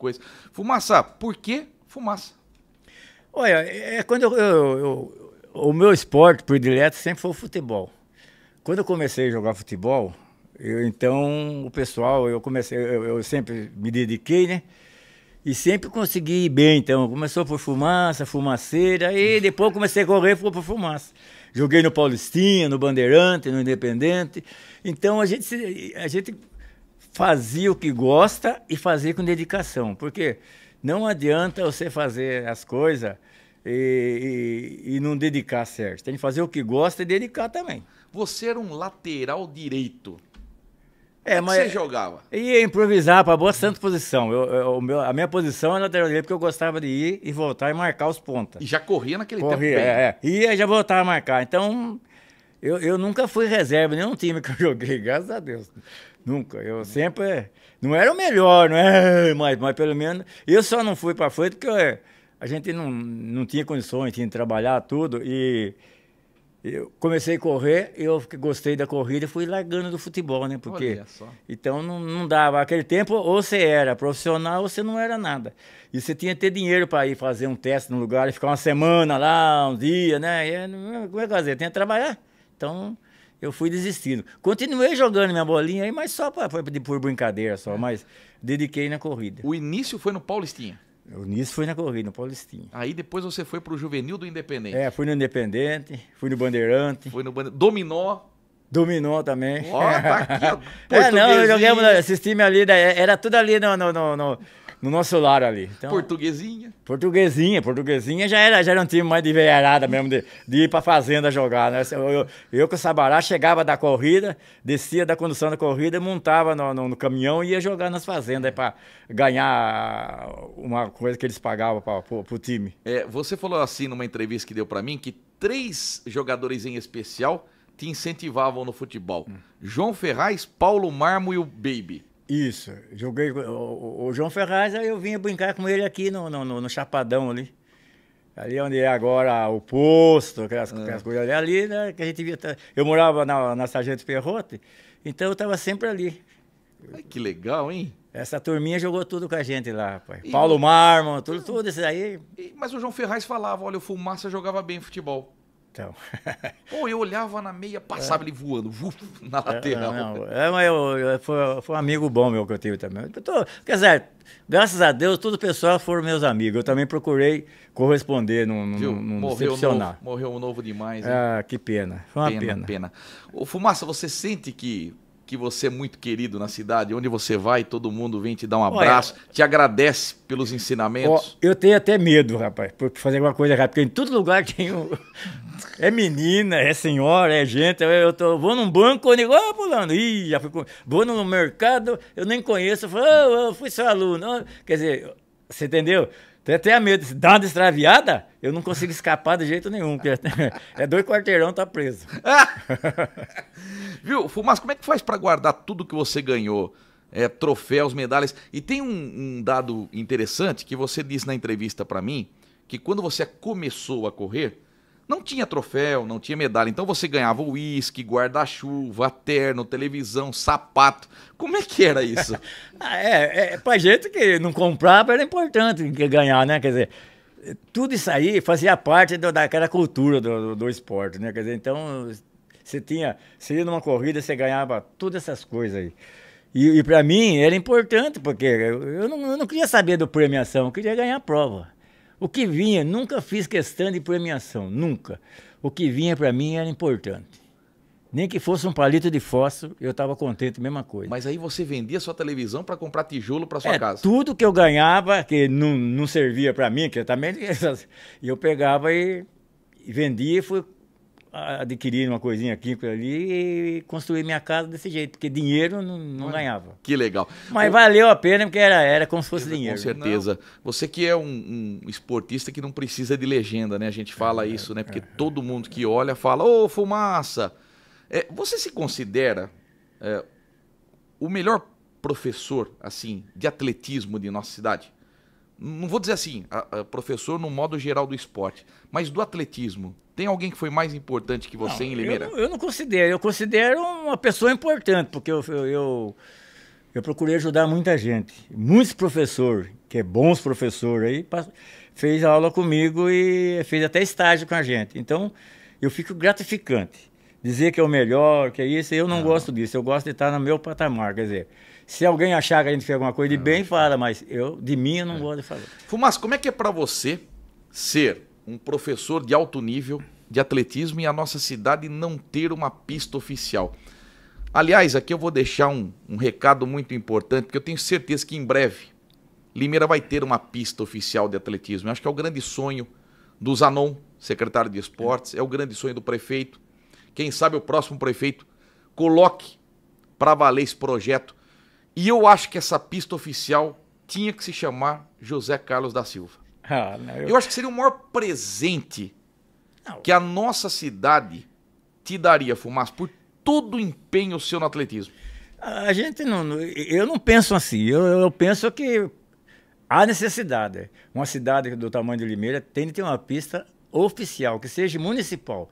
coisa. Fumaça, por que fumaça? Olha, é, é quando eu, eu, eu, o meu esporte predileto sempre foi o futebol. Quando eu comecei a jogar futebol, eu, então o pessoal, eu comecei, eu, sempre me dediquei, né? E sempre consegui ir bem, então. Começou por fumaça, fumaceira, e hum. depois comecei a correr, foi por fumaça. Joguei no Paulistinha, no Bandeirante, no Independente. Então a gente, a gente fazer o que gosta e fazer com dedicação. Porque não adianta você fazer as coisas e, e, e, não dedicar certo. Tem que fazer o que gosta e dedicar também. Você era um lateral direito. É, é mas você jogava. Ia improvisar para boa santa posição. Eu, eu, meu, a minha posição era lateral direito porque eu gostava de ir e voltar e marcar os pontas. E já corria naquele corria, tempo. Corria, é, é. Ia e já voltava a marcar. Então, eu, eu nunca fui reserva, nenhum time que eu joguei, graças a Deus. Nunca. Eu sempre. Não era o melhor, não é? Mas, mas pelo menos. Eu só não fui para frente porque a gente não, não tinha condições, tinha que trabalhar tudo. E eu comecei a correr, eu gostei da corrida e fui largando do futebol, né? Porque. Então não, não dava. Aquele tempo, ou você era profissional ou você não era nada. E você tinha que ter dinheiro para ir fazer um teste no lugar e ficar uma semana lá, um dia, né? E, é, como é que fazer? Tinha que trabalhar. Então eu fui desistindo. Continuei jogando minha bolinha aí, mas só pra, pra, por brincadeira só, é. mas dediquei na corrida. O início foi no Paulistinha? O início foi na corrida, no Paulistinha. Aí depois você foi pro Juvenil do Independente. É, fui no Independente, fui no Bandeirante. Foi no Bandeirante. Dominó. Dominou também. Ó, oh, tá aqui, ó. é, não, eu joguei, assisti times ali, né, era tudo ali no, no, no, no no nosso lar ali. Então, portuguesinha. Portuguesinha, portuguesinha já era, já era um time mais de veiarada mesmo, de, de ir pra fazenda jogar, né? Eu, eu, eu, com o Sabará chegava da corrida, descia da condução da corrida, montava no, no, no caminhão e ia jogar nas fazendas para ganhar uma coisa que eles pagavam pra, pro, pro time. É, você falou assim numa entrevista que deu para mim que três jogadores em especial te incentivavam no futebol. Hum. João Ferraz, Paulo Marmo e o Baby. Isso. Joguei o, o João Ferraz, aí eu vinha brincar com ele aqui no, no, no, no Chapadão ali. Ali onde é agora o posto, aquelas, é. aquelas coisas ali, ali, né, que a gente via. Eu morava na, na Sargento Perrote, então eu estava sempre ali. Ai, que legal, hein? Essa turminha jogou tudo com a gente lá, pai. E... Paulo Marmon, tudo, tudo isso aí. E, mas o João Ferraz falava, olha, o Fumaça jogava bem futebol. Então. Pô, eu olhava na meia, passava é. ele voando, vuf, na é, lateral. É, não, é, foi, foi um amigo bom meu que eu tive também. Eu tô, quer dizer, graças a Deus, todo o pessoal foram meus amigos. Eu também procurei corresponder, num, não, morreu decepcionar. Novo, morreu um novo demais. Ah, hein? Ah, que pena. Foi uma pena. pena. pena. Ô, Fumaça, você sente que que você é muito querido na cidade. Onde você vai, todo mundo vem te dar um abraço, Olha, te agradece pelos ensinamentos. Ó, eu tenho até medo, rapaz, por fazer alguma coisa rápida. porque em todo lugar tem um... É menina, é senhora, é gente. Eu tô, vou num banco, eu digo, ah, pulando, ih, já fui com... Vou no mercado, eu nem conheço, eu, falo, oh, eu fui seu aluno. Quer dizer, você entendeu? Tem até medo, se dá uma destraviada, eu não consigo escapar de jeito nenhum, porque é dois quarteirão, tá preso. Viu, Fumaça, como é que faz para guardar tudo que você ganhou? É, troféus, medalhas. E tem um, um dado interessante que você disse na entrevista para mim, que quando você começou a correr, não tinha troféu, não tinha medalha. Então você ganhava uísque, guarda-chuva, terno, televisão, sapato. Como é que era isso? Ah, é, é, é, pra gente que não comprava era importante ganhar, né? Quer dizer, tudo isso aí fazia parte do, daquela cultura do, do, do, esporte, né? Quer dizer, então você tinha, você ia numa corrida, você ganhava todas essas coisas aí. E, e para mim era importante, porque eu não, eu não queria saber do premiação, eu queria ganhar a prova. O que vinha, nunca fiz questão de premiação, nunca. O que vinha para mim era importante. Nem que fosse um palito de fósforo, eu estava contente, mesma coisa. Mas aí você vendia sua televisão para comprar tijolo para sua é, casa? Tudo que eu ganhava, que não, não servia para mim, que eu também. Eu pegava e vendia e fui adquirir uma coisinha aqui ali e construir minha casa desse jeito, porque dinheiro não, não Olha, ganhava. Que legal. Mas o... valeu a pena porque era, era como se fosse com dinheiro. Com certeza. Não. Você que é um, um, esportista que não precisa de legenda, né? A gente fala é, isso, né? Porque é, todo mundo que olha fala, ô, oh, fumaça! É, você se considera é, o melhor professor, assim, de atletismo de nossa cidade? não vou dizer assim, a, a professor no modo geral do esporte, mas do atletismo. Tem alguém que foi mais importante que você não, em Limeira? Eu, eu, não considero, eu considero uma pessoa importante, porque eu, eu, eu, eu procurei ajudar muita gente. Muitos professores, que é bons professores aí, fez aula comigo e fez até estágio com a gente. Então, eu fico gratificante. Dizer que é o melhor, que é isso, eu não, não. gosto disso. Eu gosto de estar no meu patamar, quer dizer... Se alguém achar que a gente fez alguma coisa de ah, bem, fala, mas eu, de mim, eu não é. gosto de falar. Fumas, como é que é para você ser um professor de alto nível de atletismo e a nossa cidade não ter uma pista oficial? Aliás, aqui eu vou deixar um, um recado muito importante, porque eu tenho certeza que em breve Limeira vai ter uma pista oficial de atletismo. Eu acho que é o grande sonho do Zanon, secretário de esportes, é o grande sonho do prefeito. Quem sabe o próximo prefeito coloque para valer esse projeto e eu acho que essa pista oficial tinha que se chamar José Carlos da Silva. Ah, não, eu... eu... acho que seria o maior presente não. que a nossa cidade te daria, Fumaça, por todo o empenho seu no atletismo. A gente não. Eu não penso assim. Eu, eu penso que há necessidade. Uma cidade do tamanho de Limeira tem que ter uma pista oficial, que seja municipal.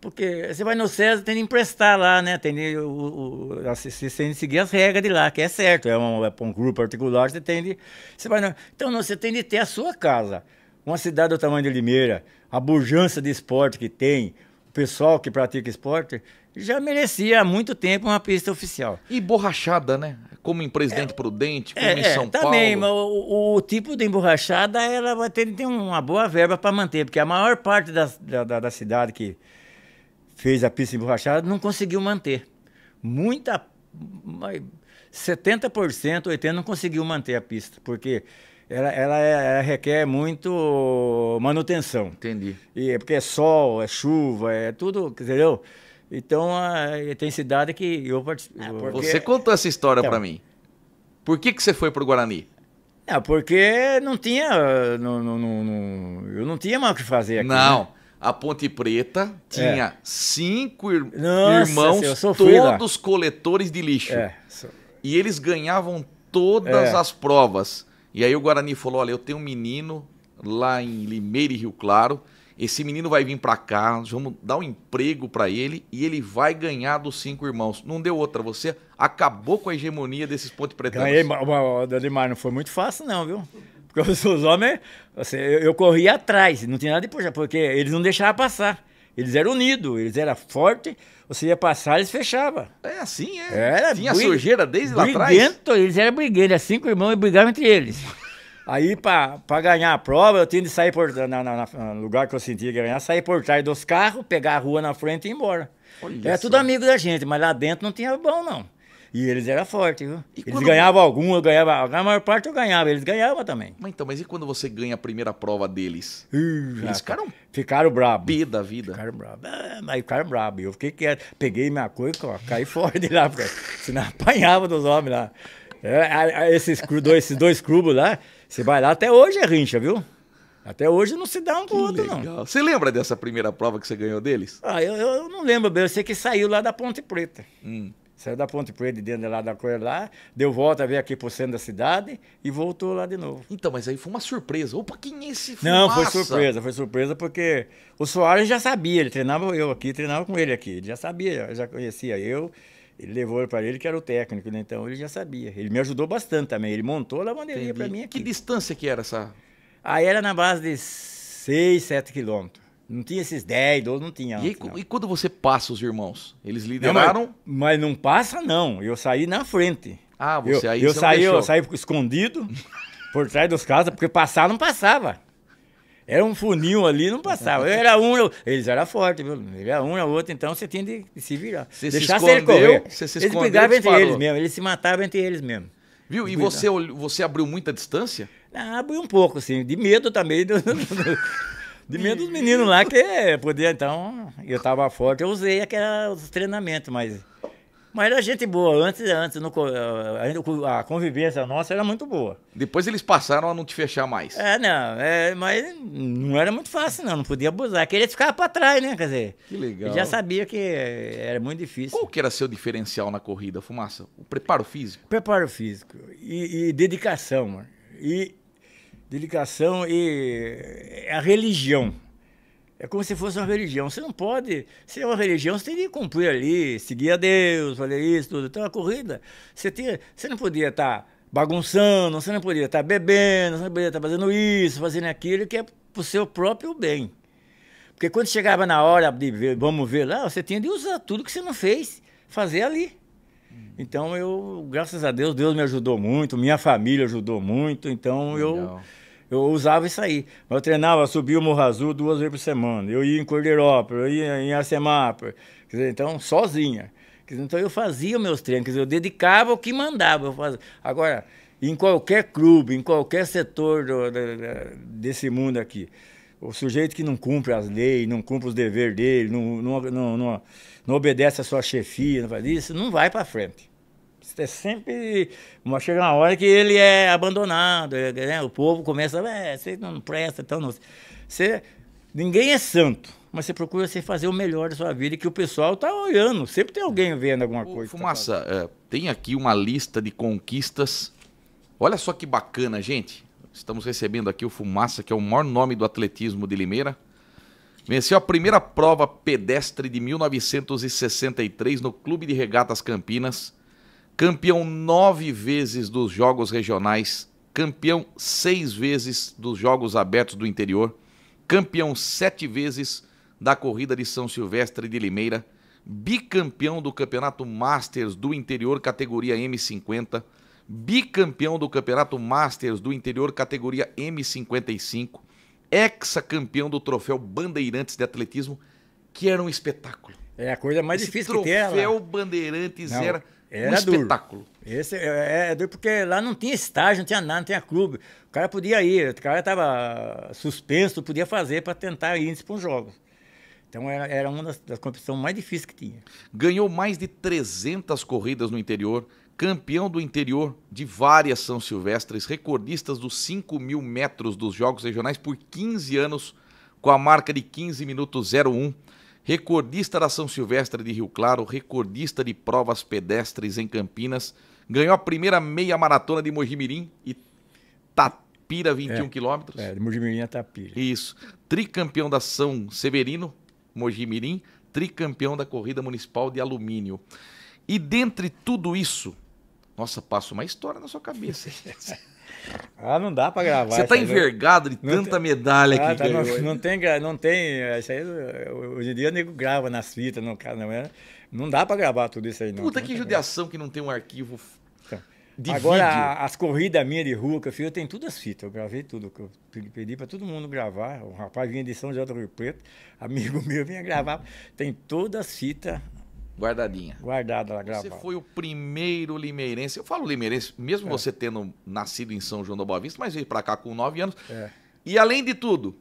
Porque você vai no César, tem de emprestar lá, né? Tem de, o, o, você tem de seguir as regras de lá, que é certo. É um, é um grupo particular, você tem de. Você vai no, então, não, você tem de ter a sua casa. Uma cidade do tamanho de Limeira, a burjança de esporte que tem, o pessoal que pratica esporte, já merecia há muito tempo uma pista oficial. E borrachada, né? Como em Presidente é, Prudente, é, como é, em São é, também, Paulo. Também, o, o, tipo de emborrachada, ela vai ter, tem uma boa verba para manter, porque a maior parte da, da, da cidade que fez a pista emborrachada, não conseguiu manter. Muita. 70%, 80% não conseguiu manter a pista, porque ela, ela, é, ela, requer muito manutenção. Entendi. E é porque é sol, é chuva, é tudo, entendeu? Então, a, tem cidade que eu participo. Ah, porque... Você contou essa história então, para mim. Por que, que você foi pro Guarani? É, porque não tinha. Não, não, não, eu não tinha mais o que fazer aqui. Não. Né? a Ponte Preta tinha é. cinco ir Nossa, irmãos, todos lá. coletores de lixo. É. E eles ganhavam todas é. as provas. E aí o Guarani falou: olha, eu tenho um menino lá em Limeira e Rio Claro. Esse menino vai vir para cá, nós vamos dar um emprego para ele e ele vai ganhar dos cinco irmãos. Não deu outra, você acabou com a hegemonia desses ponte pretanos. Ganhei, Ademar, não foi muito fácil não, viu? Porque os homens, assim, eu, eu corria atrás, não tinha nada de puxar, porque eles não deixavam passar. Eles eram unidos, eles eram fortes. Você ia passar, eles fechavam. É assim, é. Era Tinha sujeira desde lá atrás. Eles eram brigueiros, eram cinco irmãos e brigavam entre eles. Aí, para ganhar a prova, eu tinha de sair por, na, na, na, no lugar que eu sentia que ganhar, sair por trás dos carros, pegar a rua na frente e ir embora. Olha é tudo amigo da gente, mas lá dentro não tinha bom, não. E eles eram fortes, viu? E eles quando... ganhavam alguma, ganhava. a maior parte eu ganhava, eles ganhavam também. Mas então, mas e quando você ganha a primeira prova deles? eles ficaram. Ficaram brabo. B da vida. Ficaram brabo. É, mas ficaram brabo. Eu fiquei quieto. Peguei minha coisa e caí fora de lá, pra... senão apanhava dos homens lá. É, esses, dois, esses dois clubes lá, você vai lá até hoje é rincha, viu? Até hoje não se dá um com o outro, legal. não. Você lembra dessa primeira prova que você ganhou deles? Ah, eu, eu não lembro bem. Eu sei que saiu lá da Ponte Preta. Hum. Saiu da Ponte Preta, dentro lá da coisa lá, deu volta, veio aqui pro centro da cidade e voltou lá de novo. Então, mas aí foi uma surpresa. Opa, quem é esse fumaça? Não, foi surpresa, foi surpresa porque o Soares já sabia, ele treinava eu aqui, treinava com ele aqui. Ele já sabia, já conhecia eu. Ele levou para ele que era o técnico, né? então ele já sabia. Ele me ajudou bastante também. Ele montou a lavanderia para mim aqui. Que distância que era essa? Aí era na base de 6, 7 quilômetros. Não tinha esses 10, 12, não tinha. E, não. e quando você passa os irmãos? Eles lideraram? Não, mas, mas, não passa, não. Eu saí na frente. Ah, você eu, aí eu você saí, Eu saí escondido por trás dos casas, porque passar não passava. Era um funil ali, não passava. Eu era um, eu... eles eram fortes, viu? Era um, era outro, então você tinha de, de se virar. Você Deixar se escondeu, correr. Você se escondeu, eles brigavam entre eles mesmo, eles se matavam entre eles mesmo. Viu? E você, você abriu muita distância? Ah, abriu um pouco, assim, de medo também. De medo dos meninos lá que podia, então, eu tava forte, eu usei aqueles treinamentos, mas. Mas era gente boa, antes, antes no, eh, a convivência nossa era muito boa. Depois eles passaram a não te fechar mais. É, não, é, mas não era muito fácil, não, não podia abusar. Queria ficar pra trás, né? Quer dizer, que legal. já sabia que era muito difícil. Qual que era seu diferencial na corrida, Fumaça? O preparo físico? Preparo físico e, e dedicação, mano. E, delicação e é a religião. É como se fosse uma religião. Você não pode, se é uma religião, você tem que cumprir ali, seguir a Deus, fazer isso, tudo. Então, a corrida, você, tinha, você não podia estar bagunçando, você não podia estar bebendo, você não podia estar fazendo isso, fazendo aquilo, que é para o seu próprio bem. Porque quando chegava na hora de ver, vamos ver lá, você tinha de usar tudo que você não fez, fazer ali. Então eu, graças a Deus, Deus me ajudou muito, minha família ajudou muito, então eu eu usava isso aí. Eu treinava, subia o Morro Azul duas vezes por semana. Eu ia em Cordeirópolis, eu ia em dizer, então sozinha. então eu fazia meus treinos, dizer, eu dedicava o que mandava. Eu fazia. Agora, em qualquer clube, em qualquer setor do, do, desse mundo aqui, o sujeito que não cumpre as leis, não cumpre os deveres dele, não, não, não, não, não obedece a sua chefia, não faz isso, não vai para frente. É sempre. chega uma hora que ele é abandonado, é, né? o povo começa, é, você não presta, então não. Você, ninguém é santo mas você procura você fazer o melhor da sua vida, e que o pessoal está olhando. Sempre tem alguém vendo alguma coisa. Tá Fumaça, tá é, tem aqui uma lista de conquistas. Olha só que bacana, gente. Estamos recebendo aqui o Fumaça, que é o maior nome do atletismo de Limeira. Venceu a primeira prova pedestre de 1963 no Clube de Regatas Campinas. Campeão nove vezes dos Jogos Regionais. Campeão seis vezes dos Jogos Abertos do Interior. Campeão sete vezes da Corrida de São Silvestre de Limeira. Bicampeão do Campeonato Masters do Interior, categoria M50 bicampeão do Campeonato Masters do Interior, categoria M55, hexacampeão do troféu Bandeirantes de Atletismo, que era um espetáculo. É a coisa mais Esse difícil que tem. Troféu Bandeirantes não, era, era, um espetáculo. Esse é, é, é, duro porque lá não tinha estágio, não tinha nada, não tinha clube. O cara podia ir, o cara estava suspenso, podia fazer para tentar ir para os jogos. Então era, era uma das, das competições mais difíceis que tinha. Ganhou mais de 300 corridas no interior, campeão do interior de várias São Silvestres, recordistas dos 5 mil metros dos Jogos Regionais por 15 anos, com a marca de 15 minutos 01, recordista da São Silvestre de Rio Claro, recordista de provas pedestres em Campinas, ganhou a primeira meia maratona de Mojimirim e Tapira 21 é, quilômetros. É, de Mojimirim a Tapira. Isso. Tricampeão da São Severino, Mojimirim, tricampeão da corrida municipal de alumínio. E dentre tudo isso, nossa, passa uma história na sua cabeça. ah, não dá para gravar. Você tá né? envergado de tanta tem... medalha ah, que tá, não, não, tem, não tem. Isso aí, hoje em dia o nego grava nas fitas, não, não, é, não dá para gravar tudo isso aí, não. Puta, que judiação que não tem um arquivo então, de Agora, as corridas minhas de rua que eu fiz, eu tenho todas as fitas. Eu gravei tudo. Eu pedi para todo mundo gravar. O rapaz vinha de São José do Rio Preto, amigo meu, vinha gravar. Tem todas as fitas Guardadinha. Guardada lá, gravada. Você foi o primeiro limeirense. Eu falo limeirense, mesmo é. você tendo nascido em São João do Boa Vista, mas veio para cá com nove anos. É. E além de tudo,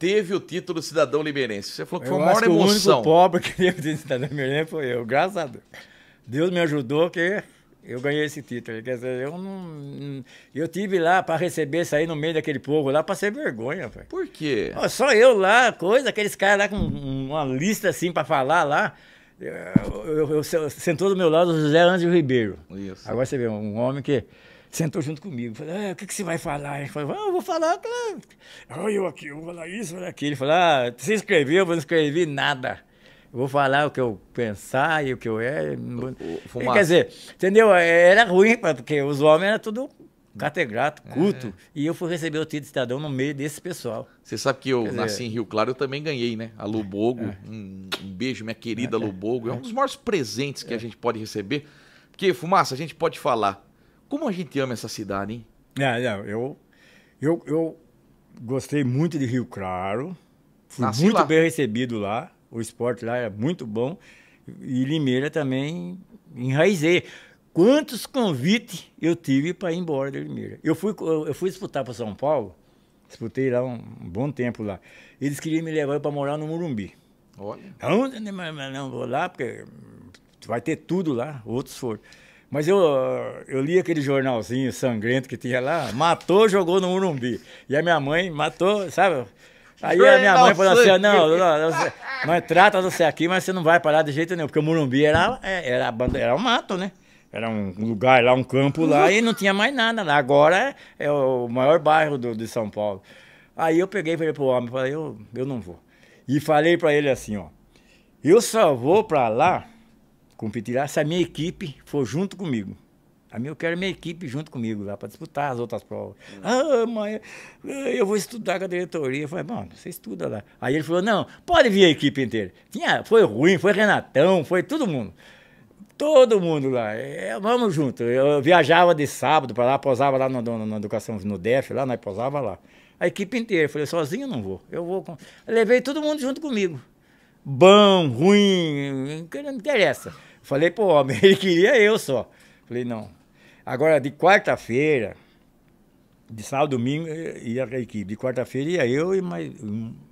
teve o título de cidadão limeirense. Você falou que eu foi a maior emoção. O único pobre que teve de cidadão limeirense foi eu, graças a Deus. Deus me ajudou que eu ganhei esse título. Quer dizer, eu não. Hum, eu tive lá para receber, sair no meio daquele povo lá para ser vergonha, velho. Por quê? Só eu lá, coisa, aqueles caras lá com uma lista assim para falar lá. É, eu, eu, eu, sentou do meu lado o José Ângelo Ribeiro. Isso. Agora você vê, um homem que sentou junto comigo. Falou, ah, o que, que você vai falar? Ele falou, ah, eu vou falar, claro. Ah, eu aqui, eu vou falar isso, vou falar aquilo. Ele falou, ah, você escreveu, eu não escrevi nada. Eu vou falar o que eu pensar e o que eu é. Quer dizer, entendeu? É, era ruim, porque os homens eram tudo categrato, culto. É. E eu fui receber o título de cidadão no meio desse pessoal. Você sabe que eu Quer nasci dizer... em Rio Claro, eu também ganhei, né? A Lubogo, é, é. um, um, beijo, minha querida é. Lubogo. É um dos maiores presentes que a é. gente pode receber. Porque, Fumaça, a gente pode falar. Como a gente ama essa cidade, hein? É, é, eu, eu, eu gostei muito de Rio Claro. Fui nasci muito lá. bem recebido lá. O esporte lá é muito bom. E Limeira também enraizei. Quantos convites eu tive para ir embora de Limeira? Eu fui, eu fui disputar para São Paulo, disputei lá um, um bom tempo lá. Eles queriam me levar para morar no Morumbi. Olha. Não, não vou lá, porque vai ter tudo lá, outros foram. Mas eu, eu li aquele jornalzinho sangrento que tinha lá, matou, jogou no Urumbi. E a minha mãe matou, sabe? Aí a minha mãe falou assim, não, não, não, trata você aqui, mas você não vai parar de jeito nenhum, porque o Murumbi era, é, era, era o mato, né? Era um lugar lá, um campo lá, e não tinha mais nada lá. Agora é o maior bairro do, de São Paulo. Aí eu peguei e falei pro homem, falei, eu, eu não vou. E falei para ele assim, ó. Eu só vou para lá competir lá se a minha equipe for junto comigo. A minha, eu quero minha equipe junto comigo lá para disputar as outras provas. Ah, mãe, eu vou estudar com a diretoria. Eu falei, mano, você estuda lá. Aí ele falou, não, pode vir a equipe inteira. Tinha, foi ruim, foi Renatão, foi todo mundo. Todo mundo lá. É, vamos junto. Eu viajava de sábado para lá, posava lá na educação, no DEF lá, nós posava lá. A equipe inteira. falei, sozinho não vou. Eu vou. Com... levei todo mundo junto comigo. Bom, ruim, não interessa. Falei pro homem, ele queria eu só. Falei, não. Agora, de quarta-feira, de sábado, domingo, eh, ia a equipe. De quarta-feira ia eu e mais,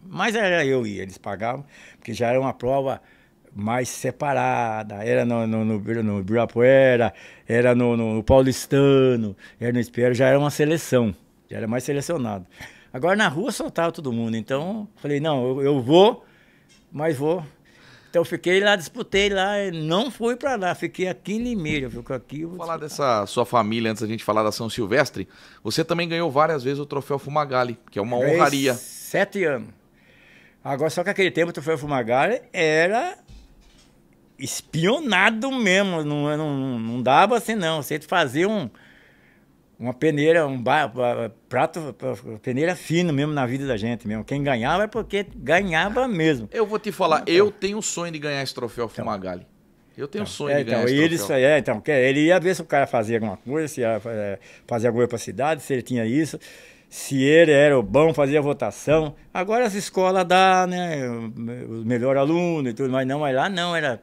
mais era eu ia. Eles pagavam, porque já era uma prova mais separada. Era no, no, no, no Ibirapuera, era no, no, no Paulistano, era no Espero, já era uma seleção, já era mais selecionado. Agora na rua soltava todo mundo, então falei, não, eu, eu vou, mas vou. Então fiquei lá, disputei lá, não fui para lá, fiquei aqui em Limeira, fico aqui. Vou falar dessa sua família, antes da gente falar da São Silvestre, você também ganhou várias vezes o troféu Fumagalli, que é uma honraria. Sete anos. Agora, só que aquele tempo o troféu Fumagalli era espionado mesmo. Não, não, não dava assim, não. Você fazia um, uma peneira, um prato, peneira fino mesmo na vida da gente mesmo. Quem ganhava é porque ganhava mesmo. Eu vou te falar, então, eu tenho o sonho de ganhar esse troféu então, Fumagalli. Eu tenho então, sonho é, de então, ganhar então, esse ele, troféu. É, então, ele ia ver se o cara fazia alguma coisa, se ia é, fazer alguma coisa para a cidade, se ele tinha isso se ele era o bom, fazia votação. Agora as escolas dá, né? O melhor aluno e tudo mas Não, mas lá não, era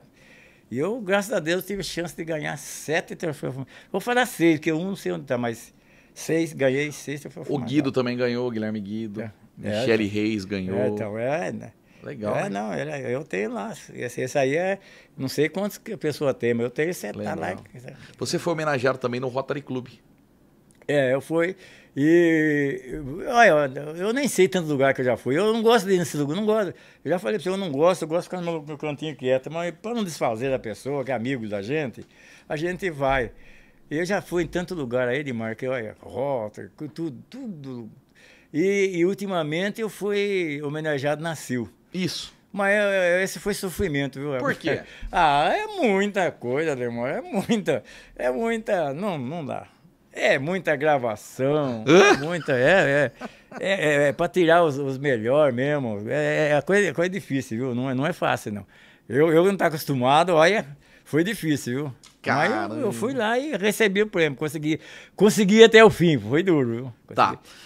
e eu, graças a Deus, tive chance de ganhar sete troféus. Vou falar seis, porque um não sei onde está, mas seis, ganhei seis troféus. O Guido também ganhou, Guilherme Guido. É. é Michele é, Reis ganhou. É, então, é. Né? Legal. É, né? não, é, eu tenho lá. Esse, esse, aí é. Não sei quantos que a pessoa tem, mas eu tenho sete. tá lá. Você foi homenageado também no Rotary Club é, eu fui. E. Olha, eu nem sei tanto lugar que eu já fui. Eu não gosto de ir nesse lugar, não gosto. Eu já falei pra você, eu não gosto, eu gosto de ficar no meu, cantinho quieto. Mas para não desfazer da pessoa, que é amigo da gente, a gente vai. Eu já fui em tanto lugar aí, de marca, olha, rota, tudo, tudo. E, e, ultimamente eu fui homenageado na Sil. Isso. Mas é, é, é, esse foi sofrimento, viu? Por quê? Ah, é muita coisa, Demora, é muita. É muita. Não, não dá. É muita gravação, muita. É, é, é, é, é para tirar os, os melhores mesmo. É, é, é coisa, coisa difícil, viu? Não é, não é fácil, não. Eu, eu não tá acostumado, olha, foi difícil, viu? Caramba. Mas eu, eu, fui lá e recebi o prêmio, consegui, consegui até o fim, foi duro, viu? Tá. Consegui. Tá.